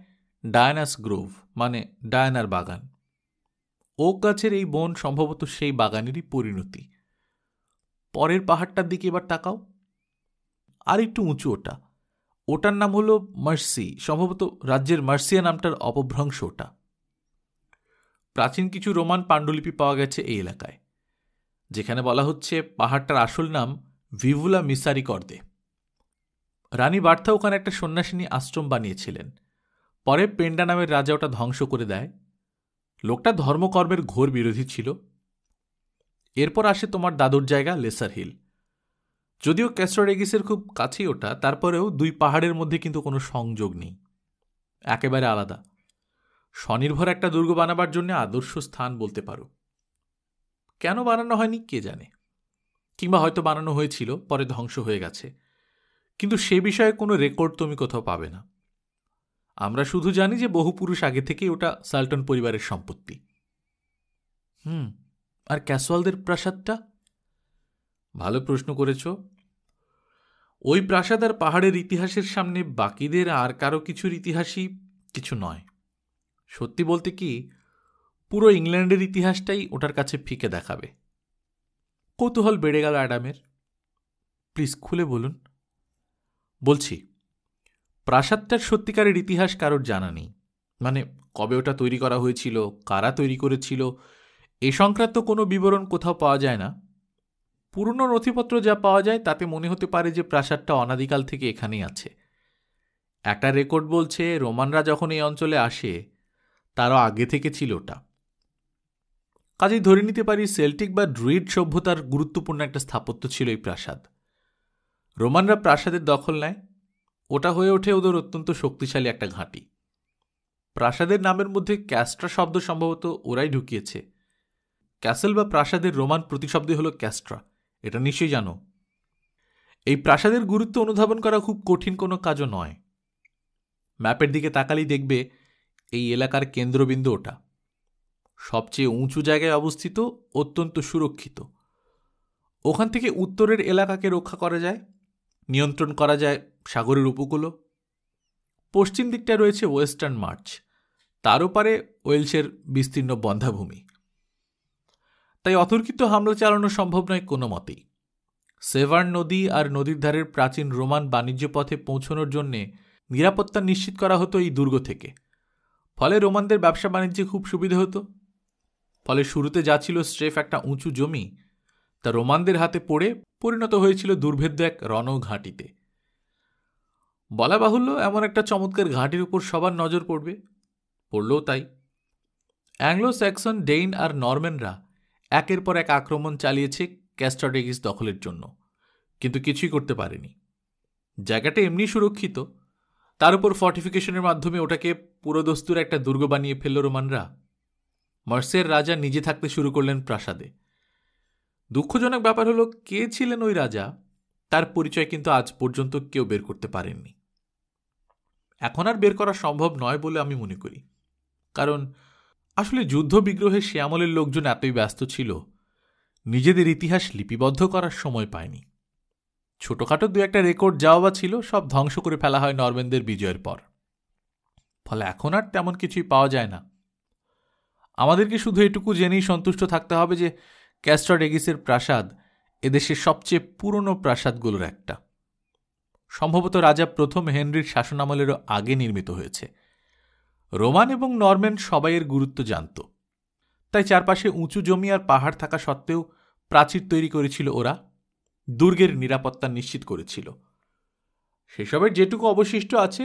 ডায়ানাস গ্রোভ মানে ডায়ানার বাগান ওক গাছের এই বন সম্ভবত সেই বাগানেরই পরিণতি পরের পাহাড়টার দিকে এবার তাকাও আর একটু উঁচু ওটা ওটার নাম হলো মার্সি সম্ভবত রাজ্যের মার্সিয়া নামটার অপভ্রংশ ওটা প্রাচীন কিছু রোমান পাণ্ডুলিপি পাওয়া গেছে এই এলাকায় যেখানে বলা হচ্ছে পাহাড়টার আসল নাম ভিভুলা মিসারি কর্দে রানী বার্থা ওখানে একটা সন্ন্যাসিনী আশ্রম বানিয়েছিলেন পরে পেন্ডা নামের রাজা ওটা ধ্বংস করে দেয় লোকটা ধর্মকর্মের ঘোর বিরোধী ছিল এরপর আসে তোমার দাদুর জায়গা লেসার হিল যদিও ক্যাস্ট্রোরেগিসের খুব কাছেই ওটা তারপরেও দুই পাহাড়ের মধ্যে কিন্তু কোনো সংযোগ নেই একেবারে আলাদা স্বনির্ভর একটা দুর্গ বানাবার জন্য আদর্শ স্থান বলতে পারো কেন বানানো হয়নি কে জানে কিংবা হয়তো বানানো হয়েছিল পরে ধ্বংস হয়ে গেছে কিন্তু সে বিষয়ে কোনো রেকর্ড তুমি কোথাও পাবে না আমরা শুধু জানি যে বহু পুরুষ আগে থেকেই ওটা সাল্টন পরিবারের সম্পত্তি হুম আর ক্যাসওয়ালদের প্রাসাদটা ভালো প্রশ্ন করেছ ওই প্রাসাদ আর পাহাড়ের ইতিহাসের সামনে বাকিদের আর কারো কিছুর ইতিহাসই কিছু নয় সত্যি বলতে কি পুরো ইংল্যান্ডের ইতিহাসটাই ওটার কাছে ফিকে দেখাবে কৌতূহল বেড়ে গেল অ্যাডামের প্লিজ খুলে বলুন বলছি প্রাসাদটার সত্যিকারের ইতিহাস কারোর জানা নেই মানে কবে ওটা তৈরি করা হয়েছিল কারা তৈরি করেছিল এ সংক্রান্ত কোনো বিবরণ কোথাও পাওয়া যায় না পুরনো নথিপত্র যা পাওয়া যায় তাতে মনে হতে পারে যে প্রাসাদটা অনাদিকাল থেকে এখানেই আছে একটা রেকর্ড বলছে রোমানরা যখন এই অঞ্চলে আসে তারও আগে থেকে ছিল ওটা কাজেই ধরে নিতে পারি সেল্টিক বা ড্রুইড সভ্যতার গুরুত্বপূর্ণ একটা স্থাপত্য ছিল এই প্রাসাদ রোমানরা প্রাসাদের দখল নেয় ওটা হয়ে ওঠে ওদের অত্যন্ত শক্তিশালী একটা ঘাঁটি প্রাসাদের নামের মধ্যে ক্যাস্ট্রা শব্দ সম্ভবত ওরাই ঢুকিয়েছে ক্যাসেল বা প্রাসাদের রোমান প্রতিশব্দই হলো ক্যাস্ট্রা এটা নিশ্চয়ই জানো এই প্রাসাদের গুরুত্ব অনুধাবন করা খুব কঠিন কোনো কাজও নয় ম্যাপের দিকে তাকালেই দেখবে এই এলাকার কেন্দ্রবিন্দু ওটা সবচেয়ে উঁচু জায়গায় অবস্থিত অত্যন্ত সুরক্ষিত ওখান থেকে উত্তরের এলাকাকে রক্ষা করা যায় নিয়ন্ত্রণ করা যায় সাগরের উপকূলও পশ্চিম দিকটা রয়েছে ওয়েস্টার্ন মার্চ তার ওপারে ওয়েলসের বিস্তীর্ণ বন্ধাভূমি তাই অতর্কিত হামলা চালানো সম্ভব নয় কোনো মতেই সেভার নদী আর নদীর ধারের প্রাচীন রোমান বাণিজ্য পথে পৌঁছনোর জন্যে নিরাপত্তা নিশ্চিত করা হতো এই দুর্গ থেকে ফলে রোমানদের ব্যবসা বাণিজ্যে খুব সুবিধে হতো ফলে শুরুতে যা ছিল স্ট্রেফ একটা উঁচু জমি তা রোমানদের হাতে পড়ে পরিণত হয়েছিল দুর্ভেদ্য এক রণঘাঁটিতে বলা বাহুল্য এমন একটা চমৎকার ঘাঁটির উপর সবার নজর পড়বে পড়লেও তাই অ্যাংলো স্যাক্সন ডেইন আর নরম্যানরা একের পর এক আক্রমণ চালিয়েছে ক্যাস্টাডেগিস দখলের জন্য কিন্তু কিছুই করতে পারেনি জায়গাটা এমনি সুরক্ষিত তার উপর ফর্টিফিকেশনের মাধ্যমে ওটাকে পুরোদস্তুর একটা দুর্গ বানিয়ে ফেলল রোমানরা মার্সের রাজা নিজে থাকতে শুরু করলেন প্রাসাদে দুঃখজনক ব্যাপার হলো কে ছিলেন ওই রাজা তার পরিচয় কিন্তু আজ পর্যন্ত কেউ বের করতে পারেননি এখন আর বের করা সম্ভব নয় বলে আমি মনে করি কারণ আসলে যুদ্ধ বিগ্রহে শ্যামলের লোকজন এতই ব্যস্ত ছিল নিজেদের ইতিহাস লিপিবদ্ধ করার সময় পায়নি ছোটোখাটো দু একটা রেকর্ড যাওয়া ছিল সব ধ্বংস করে ফেলা হয় নরম্যানদের বিজয়ের পর ফলে এখন আর তেমন কিছুই পাওয়া যায় না আমাদেরকে শুধু এটুকু জেনেই সন্তুষ্ট থাকতে হবে যে ক্যাস্ট্রডেগিসের প্রাসাদ এদেশের সবচেয়ে পুরনো প্রাসাদগুলোর একটা সম্ভবত রাজা প্রথম হেনরির শাসনামলেরও আগে নির্মিত হয়েছে রোমান এবং নর্ম্যান সবাই এর গুরুত্ব জানত তাই চারপাশে উঁচু জমি আর পাহাড় থাকা সত্ত্বেও প্রাচীর তৈরি করেছিল ওরা দুর্গের নিরাপত্তা নিশ্চিত করেছিল সেসবের যেটুকু অবশিষ্ট আছে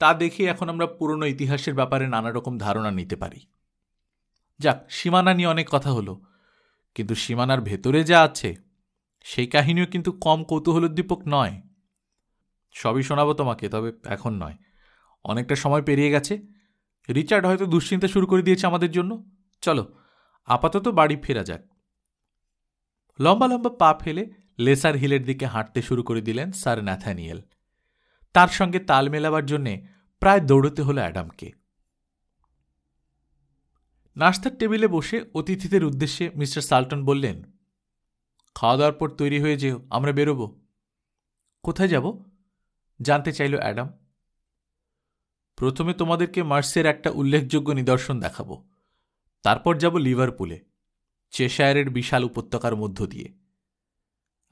তা দেখে এখন আমরা পুরনো ইতিহাসের ব্যাপারে নানা রকম ধারণা নিতে পারি যাক সীমানা নিয়ে অনেক কথা হলো কিন্তু সীমানার ভেতরে যা আছে সেই কাহিনীও কিন্তু কম কৌতূহলোদ্দীপক নয় সবই শোনাবো তোমাকে তবে এখন নয় অনেকটা সময় পেরিয়ে গেছে রিচার্ড হয়তো দুশ্চিন্তা শুরু করে দিয়েছে আমাদের জন্য চলো আপাতত বাড়ি ফেরা যাক লম্বা লম্বা পা ফেলে লেসার হিলের দিকে হাঁটতে শুরু করে দিলেন স্যার ন্যাথানিয়েল তার সঙ্গে তাল মেলাবার জন্যে প্রায় দৌড়তে হলো অ্যাডামকে নাস্তার টেবিলে বসে অতিথিদের উদ্দেশ্যে মিস্টার সাল্টন বললেন খাওয়া দাওয়ার পর তৈরি হয়ে যেও আমরা বেরোব কোথায় যাব জানতে চাইল অ্যাডাম প্রথমে তোমাদেরকে মার্সের একটা উল্লেখযোগ্য নিদর্শন দেখাবো তারপর যাব লিভারপুলে চেশায়ারের বিশাল উপত্যকার মধ্য দিয়ে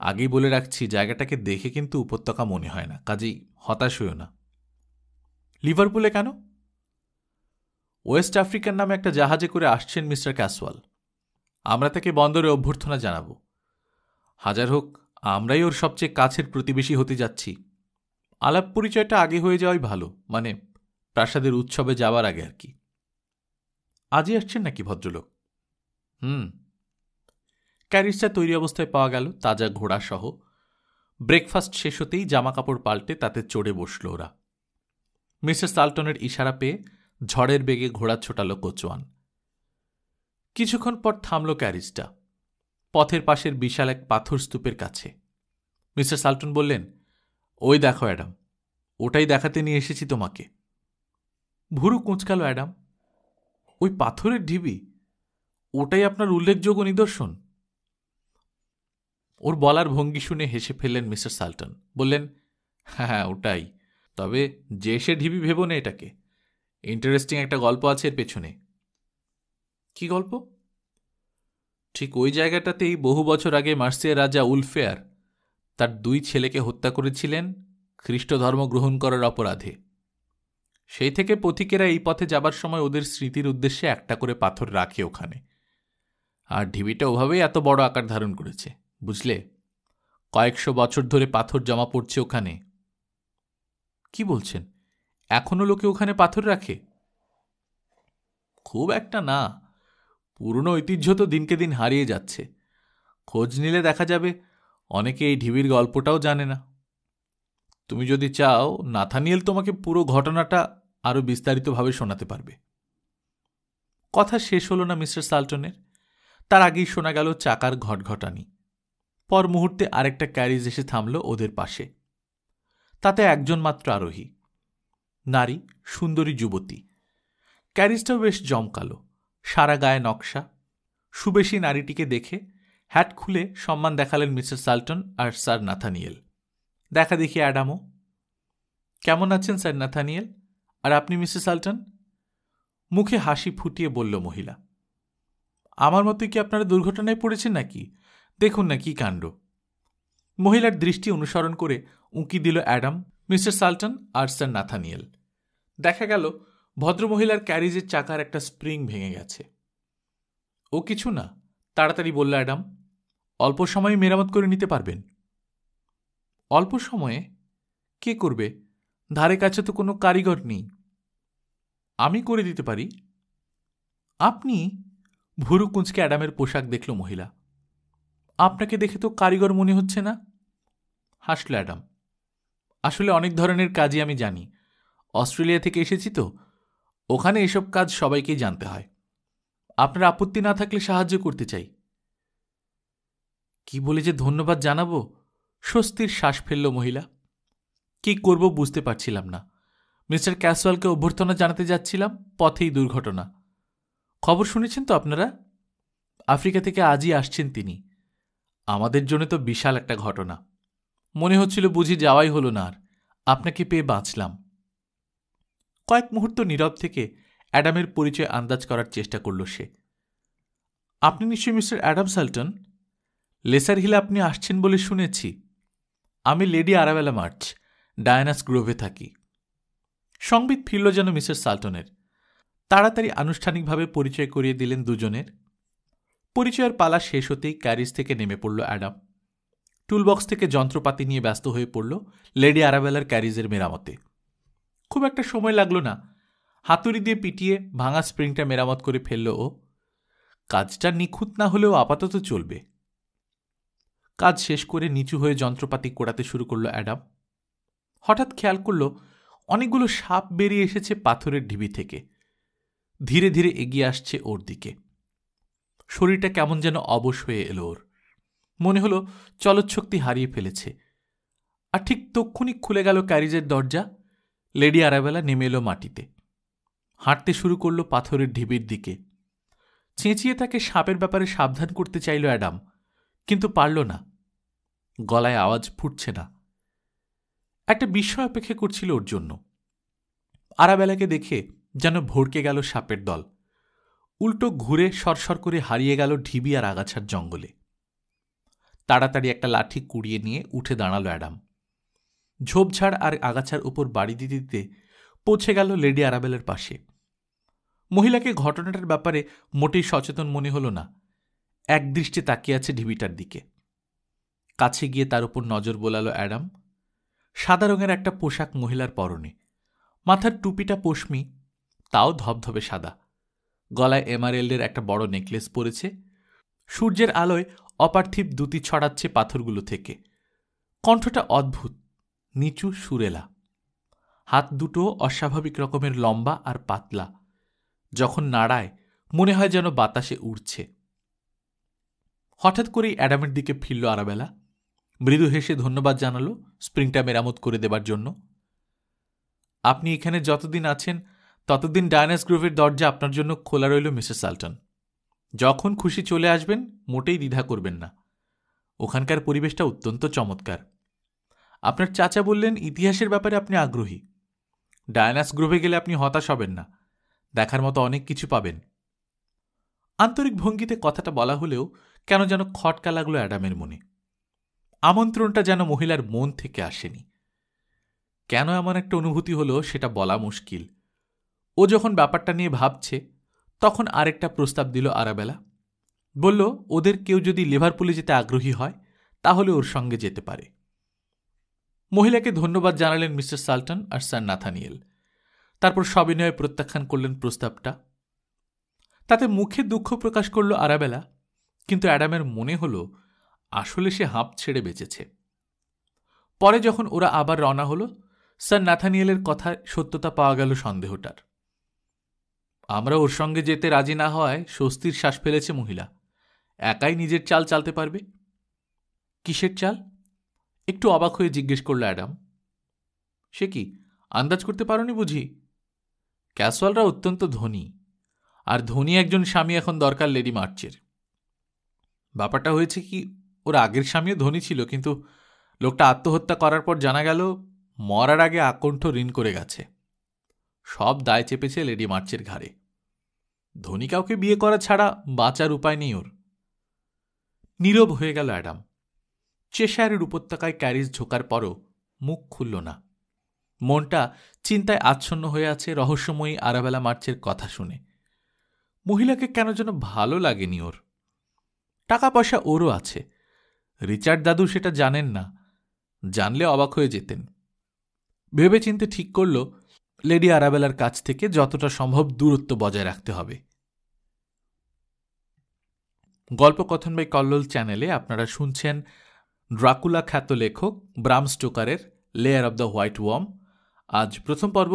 আগেই বলে রাখছি জায়গাটাকে দেখে কিন্তু উপত্যকা মনে হয় না কাজেই হতাশ হইও না লিভারপুলে কেন ওয়েস্ট আফ্রিকার নামে একটা জাহাজে করে আসছেন মিস্টার ক্যাসওয়াল আমরা তাকে বন্দরে অভ্যর্থনা জানাব হাজার হোক আমরাই ওর সবচেয়ে কাছের প্রতিবেশী হতে যাচ্ছি আলাপ পরিচয়টা আগে হয়ে যাওয়াই ভালো মানে প্রাসাদের উৎসবে যাওয়ার আগে আর কি আজই আসছেন নাকি ভদ্রলোক হুম ক্যারিসটা তৈরি অবস্থায় পাওয়া গেল তাজা ঘোড়াসহ ব্রেকফাস্ট শেষ হতেই জামা কাপড় পাল্টে তাতে চড়ে বসল ওরা মিস্টার সালটনের ইশারা পেয়ে ঝড়ের বেগে ঘোড়া ছোটালো কোচোয়ান কিছুক্ষণ পর থামল ক্যারিজটা পথের পাশের বিশাল এক পাথর স্তূপের কাছে মিস্টার সাল্টন বললেন ওই দেখো অ্যাডাম ওটাই দেখাতে নিয়ে এসেছি তোমাকে ভুরু কুঁচকালো অ্যাডাম ওই পাথরের ঢিবি ওটাই আপনার উল্লেখযোগ্য নিদর্শন ওর বলার ভঙ্গি শুনে হেসে ফেললেন মিস্টার সাল্টন বললেন হ্যাঁ, হ্যাঁ ওটাই তবে যে সে ঢিবি ভেব না এটাকে ইন্টারেস্টিং একটা গল্প আছে এর পেছনে কি গল্প ঠিক ওই জায়গাটাতেই বহু বছর আগে মার্সিয়ার রাজা উলফেয়ার তার দুই ছেলেকে হত্যা করেছিলেন খ্রিস্ট ধর্ম গ্রহণ করার অপরাধে সেই থেকে পথিকেরা এই পথে যাবার সময় ওদের স্মৃতির উদ্দেশ্যে একটা করে পাথর রাখে ওখানে আর ঢিবিটা ওভাবেই এত বড় আকার ধারণ করেছে বুঝলে কয়েকশো বছর ধরে পাথর জমা পড়ছে ওখানে কি বলছেন এখনও লোকে ওখানে পাথর রাখে খুব একটা না পুরনো ঐতিহ্য তো দিনকে দিন হারিয়ে যাচ্ছে খোঁজ নিলে দেখা যাবে অনেকে এই ঢিবির গল্পটাও জানে না তুমি যদি চাও নাথানিয়েল তোমাকে পুরো ঘটনাটা আরও বিস্তারিতভাবে শোনাতে পারবে কথা শেষ হলো না মিস্টার সাল্টনের তার আগেই শোনা গেল চাকার ঘটঘটানি পর মুহূর্তে আরেকটা ক্যারিজ এসে থামল ওদের পাশে তাতে একজন মাত্র আরোহী নারী সুন্দরী যুবতী ক্যারিজটা বেশ জমকালো সারা গায়ে নকশা সুবেশী নারীটিকে দেখে হ্যাট খুলে সম্মান দেখালেন মিস্টার সাল্টন আর স্যার নাথানিয়েল দেখা দেখি অ্যাডামও কেমন আছেন স্যার নাথানিয়েল আর আপনি মিস্টার সাল্টন মুখে হাসি ফুটিয়ে বলল মহিলা আমার মতে কি আপনারা দুর্ঘটনায় পড়েছেন নাকি দেখুন না কি কাণ্ড মহিলার দৃষ্টি অনুসরণ করে উঁকি দিল অ্যাডাম মিস্টার সাল্টন আর স্যার নাথানিয়েল দেখা গেল ভদ্রমহিলার ক্যারিজের চাকার একটা স্প্রিং ভেঙে গেছে ও কিছু না তাড়াতাড়ি বলল অ্যাডাম অল্প সময়ে মেরামত করে নিতে পারবেন অল্প সময়ে কে করবে ধারে কাছে তো কোনো কারিগর নেই আমি করে দিতে পারি আপনি ভুরু কুঁচকে অ্যাডামের পোশাক দেখল মহিলা আপনাকে দেখে তো কারিগর মনে হচ্ছে না হাসল অ্যাডাম আসলে অনেক ধরনের কাজই আমি জানি অস্ট্রেলিয়া থেকে এসেছি তো ওখানে এসব কাজ সবাইকেই জানতে হয় আপনার আপত্তি না থাকলে সাহায্য করতে চাই কি বলে যে ধন্যবাদ জানাবো স্বস্তির শ্বাস ফেলল মহিলা কি করব বুঝতে পারছিলাম না মিস্টার ক্যাসওয়ালকে অভ্যর্থনা জানাতে যাচ্ছিলাম পথেই দুর্ঘটনা খবর শুনেছেন তো আপনারা আফ্রিকা থেকে আজই আসছেন তিনি আমাদের জন্য তো বিশাল একটা ঘটনা মনে হচ্ছিল বুঝি যাওয়াই হলো না আর আপনাকে পেয়ে বাঁচলাম কয়েক মুহূর্ত নীরব থেকে অ্যাডামের পরিচয় আন্দাজ করার চেষ্টা করল সে আপনি নিশ্চয়ই মিস্টার অ্যাডাম সাল্টন লেসার হিলে আপনি আসছেন বলে শুনেছি আমি লেডি আরাবেলা মার্চ ডায়ানাস গ্রোভে থাকি সংবিত ফিরল যেন মিসেস সাল্টনের তাড়াতাড়ি আনুষ্ঠানিকভাবে পরিচয় করিয়ে দিলেন দুজনের পরিচয়ের পালা শেষ হতেই ক্যারিজ থেকে নেমে পড়ল অ্যাডাম টুলবক্স থেকে যন্ত্রপাতি নিয়ে ব্যস্ত হয়ে পড়ল লেডি আরাবেলার ক্যারিজের মেরামতে খুব একটা সময় লাগলো না হাতুড়ি দিয়ে পিটিয়ে ভাঙা স্প্রিংটা মেরামত করে ফেললো ও কাজটা নিখুঁত না হলেও আপাতত চলবে কাজ শেষ করে নিচু হয়ে যন্ত্রপাতি কোড়াতে শুরু করলো অ্যাডাম হঠাৎ খেয়াল করল অনেকগুলো সাপ বেরিয়ে এসেছে পাথরের ঢিবি থেকে ধীরে ধীরে এগিয়ে আসছে ওর দিকে শরীরটা কেমন যেন অবশ হয়ে এলো ওর মনে হলো চলচ্ছক্তি হারিয়ে ফেলেছে আর ঠিক তক্ষুনি খুলে গেল ক্যারিজের দরজা লেডি আরাবেলা নেমে এলো মাটিতে হাঁটতে শুরু করলো পাথরের ঢিবির দিকে চেঁচিয়ে তাকে সাপের ব্যাপারে সাবধান করতে চাইল অ্যাডাম কিন্তু পারল না গলায় আওয়াজ ফুটছে না একটা বিস্ময় অপেক্ষা করছিল ওর জন্য আরাবেলাকে দেখে যেন ভড়কে গেল সাপের দল উল্টো ঘুরে সরসর করে হারিয়ে গেল ঢিবি আর আগাছার জঙ্গলে তাড়াতাড়ি একটা লাঠি কুড়িয়ে নিয়ে উঠে দাঁড়ালো অ্যাডাম ঝোপঝাড় আর আগাছার উপর বাড়ি দিতে দিতে পৌঁছে গেল লেডি আরাবেলের পাশে মহিলাকে ঘটনাটার ব্যাপারে মোটেই সচেতন মনে হল না একদৃষ্টে তাকিয়ে আছে ঢিবিটার দিকে কাছে গিয়ে তার উপর নজর বোলাল অ্যাডাম সাদা রঙের একটা পোশাক মহিলার পরনে মাথার টুপিটা পশমি তাও ধবধবে সাদা গলায় এমআরএলের একটা বড় নেকলেস পরেছে সূর্যের আলোয় অপার্থিব দুতি ছড়াচ্ছে পাথরগুলো থেকে কণ্ঠটা অদ্ভুত নিচু সুরেলা হাত দুটো অস্বাভাবিক রকমের লম্বা আর পাতলা যখন নাড়ায় মনে হয় যেন বাতাসে উড়ছে হঠাৎ করেই অ্যাডামের দিকে ফিরল আরাবেলা মৃদু হেসে ধন্যবাদ জানালো স্প্রিংটা মেরামত করে দেবার জন্য আপনি এখানে যতদিন আছেন ততদিন ডায়নাস গ্রুভের দরজা আপনার জন্য খোলা রইল মিসেস সালটন যখন খুশি চলে আসবেন মোটেই দ্বিধা করবেন না ওখানকার পরিবেশটা অত্যন্ত চমৎকার আপনার চাচা বললেন ইতিহাসের ব্যাপারে আপনি আগ্রহী ডায়ানাস গ্রোভে গেলে আপনি হতাশ হবেন না দেখার মতো অনেক কিছু পাবেন আন্তরিক ভঙ্গিতে কথাটা বলা হলেও কেন যেন খটকা লাগলো অ্যাডামের মনে আমন্ত্রণটা যেন মহিলার মন থেকে আসেনি কেন এমন একটা অনুভূতি হলো সেটা বলা মুশকিল ও যখন ব্যাপারটা নিয়ে ভাবছে তখন আরেকটা প্রস্তাব দিল আরাবেলা বলল ওদের কেউ যদি লিভারপুলে যেতে আগ্রহী হয় তাহলে ওর সঙ্গে যেতে পারে মহিলাকে ধন্যবাদ জানালেন মিস্টার সালটন আর স্যার নাথানিয়েল তারপর সবিনয়ে প্রত্যাখ্যান করলেন প্রস্তাবটা তাতে মুখে দুঃখ প্রকাশ করল আরাবেলা কিন্তু অ্যাডামের মনে হল আসলে সে হাঁপ ছেড়ে বেঁচেছে পরে যখন ওরা আবার রওনা হল স্যার নাথানিয়েলের কথায় সত্যতা পাওয়া গেল সন্দেহটার আমরা ওর সঙ্গে যেতে রাজি না হওয়ায় স্বস্তির শ্বাস ফেলেছে মহিলা একাই নিজের চাল চালতে পারবে কিসের চাল একটু অবাক হয়ে জিজ্ঞেস করল অ্যাডাম সে কি আন্দাজ করতে পারোনি বুঝি ক্যাসওয়ালরা অত্যন্ত ধনী আর ধনী একজন স্বামী এখন দরকার লেডি মার্চের ব্যাপারটা হয়েছে কি ওর আগের স্বামীও ধনী ছিল কিন্তু লোকটা আত্মহত্যা করার পর জানা গেল মরার আগে আকণ্ঠ ঋণ করে গেছে সব দায় চেপেছে লেডি মার্চের ঘাড়ে ধনী কাউকে বিয়ে করা ছাড়া বাঁচার উপায় নেই ওর নীরব হয়ে গেল অ্যাডাম চেশায়ারের উপত্যকায় ক্যারিজ ঝোকার পরও মুখ খুলল না মনটা চিন্তায় আচ্ছন্ন হয়ে আছে রহস্যময়ী আরাবেলা মার্চের কথা শুনে মহিলাকে কেন যেন ভালো লাগেনি ওর টাকা পয়সা ওরও আছে রিচার্ড দাদু সেটা জানেন না জানলে অবাক হয়ে যেতেন ভেবেচিন্তে ঠিক করল লেডি আরাবেলার কাছ থেকে যতটা সম্ভব দূরত্ব বজায় রাখতে হবে গল্প কথন বাই কল্লোল চ্যানেলে আপনারা শুনছেন ড্রাকুলা খ্যাত লেখক ব্রাম স্টোকারের lair of the white worm আজ প্রথম পর্ব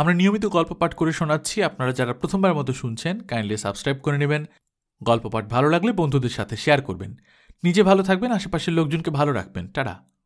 আমরা নিয়মিত গল্প পাঠ করে শোনাচ্ছি আপনারা যারা প্রথমবার মতো শুনছেন কাইন্ডলি সাবস্ক্রাইব করে নেবেন গল্প পাঠ ভালো লাগলে বন্ধুদের সাথে শেয়ার করবেন নিজে ভালো থাকবেন আশেপাশের লোকজনকে ভালো রাখবেন টাটা